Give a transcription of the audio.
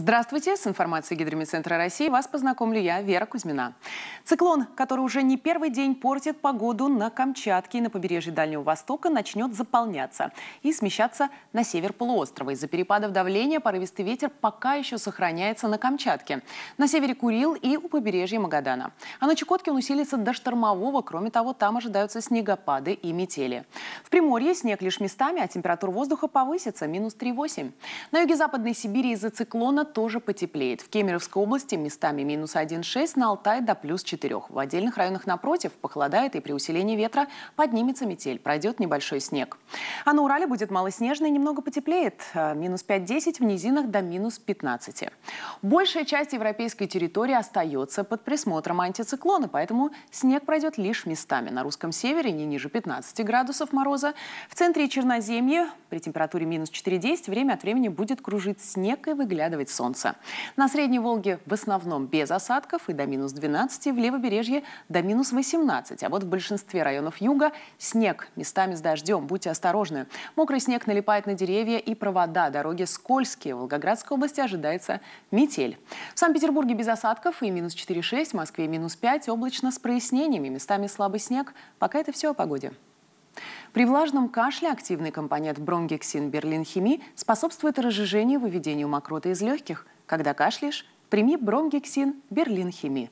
Здравствуйте! С информацией Гидрометцентра России вас познакомлю я, Вера Кузьмина. Циклон, который уже не первый день портит погоду на Камчатке и на побережье Дальнего Востока, начнет заполняться и смещаться на север полуострова. Из-за перепадов давления порывистый ветер пока еще сохраняется на Камчатке, на севере Курил и у побережья Магадана. А на Чукотке он усилится до штормового, кроме того, там ожидаются снегопады и метели. В Приморье снег лишь местами, а температура воздуха повысится, минус 3,8. На юге Западной Сибири из-за циклона тоже потеплеет. В Кемеровской области местами минус 1,6, на Алтае до плюс 4. В отдельных районах напротив похолодает и при усилении ветра поднимется метель, пройдет небольшой снег. А на Урале будет малоснежно и немного потеплеет. Э, минус 5,10, в низинах до минус 15. Большая часть европейской территории остается под присмотром антициклона, поэтому снег пройдет лишь местами. На русском севере не ниже 15 градусов мороза. В центре Черноземья при температуре минус 4,10 время от времени будет кружить снег и выглядывать будет солнце. На Средней Волге в основном без осадков и до минус 12, в левобережье до минус 18. А вот в большинстве районов юга снег, местами с дождем, будьте осторожны. Мокрый снег налипает на деревья и провода, дороги скользкие. В Волгоградской области ожидается метель. В Санкт-Петербурге без осадков и минус 4,6, в Москве минус 5, облачно с прояснениями, местами слабый снег. Пока это все о погоде. При влажном кашле активный компонент бронгексин берлинхими способствует разжижению и выведению мокроты из легких. Когда кашляешь, прими бронгексин берлинхими.